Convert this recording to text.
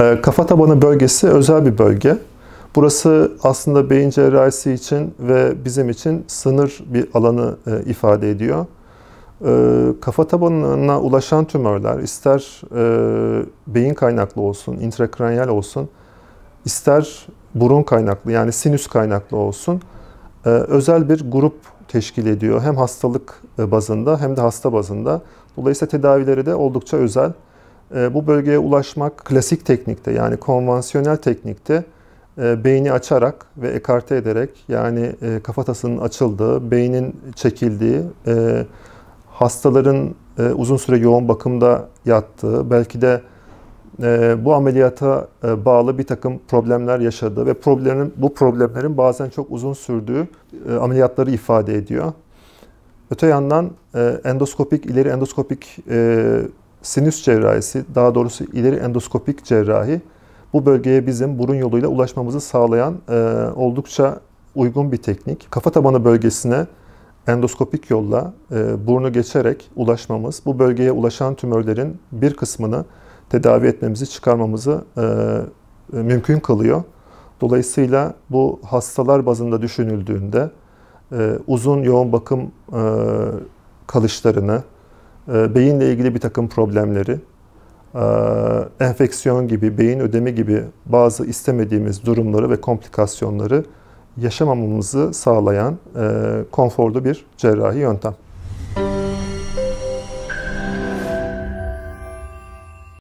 Ee, Kafa tabanı bölgesi özel bir bölge. Burası aslında beyin cerrahisi için ve bizim için sınır bir alanı e, ifade ediyor. Ee, Kafa tabanına ulaşan tümörler ister e, beyin kaynaklı olsun, intrakranyal olsun, ister burun kaynaklı yani sinüs kaynaklı olsun e, özel bir grup teşkil ediyor. Hem hastalık bazında hem de hasta bazında. Dolayısıyla tedavileri de oldukça özel. Ee, bu bölgeye ulaşmak klasik teknikte yani konvansiyonel teknikte e, beyni açarak ve ekarte ederek yani e, kafatasının açıldığı, beynin çekildiği, e, hastaların uzun süre yoğun bakımda yattığı, belki de bu ameliyata bağlı bir takım problemler yaşadığı ve problemin, bu problemlerin bazen çok uzun sürdüğü ameliyatları ifade ediyor. Öte yandan endoskopik, ileri endoskopik sinüs cerrahisi, daha doğrusu ileri endoskopik cerrahi bu bölgeye bizim burun yoluyla ulaşmamızı sağlayan e, oldukça uygun bir teknik. Kafa tabanı bölgesine endoskopik yolla e, burnu geçerek ulaşmamız, bu bölgeye ulaşan tümörlerin bir kısmını tedavi etmemizi, çıkarmamızı e, e mümkün kılıyor. Dolayısıyla bu hastalar bazında düşünüldüğünde e, uzun yoğun bakım e, kalışlarını, ee, beyinle ilgili bir takım problemleri, ee, enfeksiyon gibi, beyin ödemi gibi bazı istemediğimiz durumları ve komplikasyonları yaşamamamızı sağlayan ee, konforlu bir cerrahi yöntem.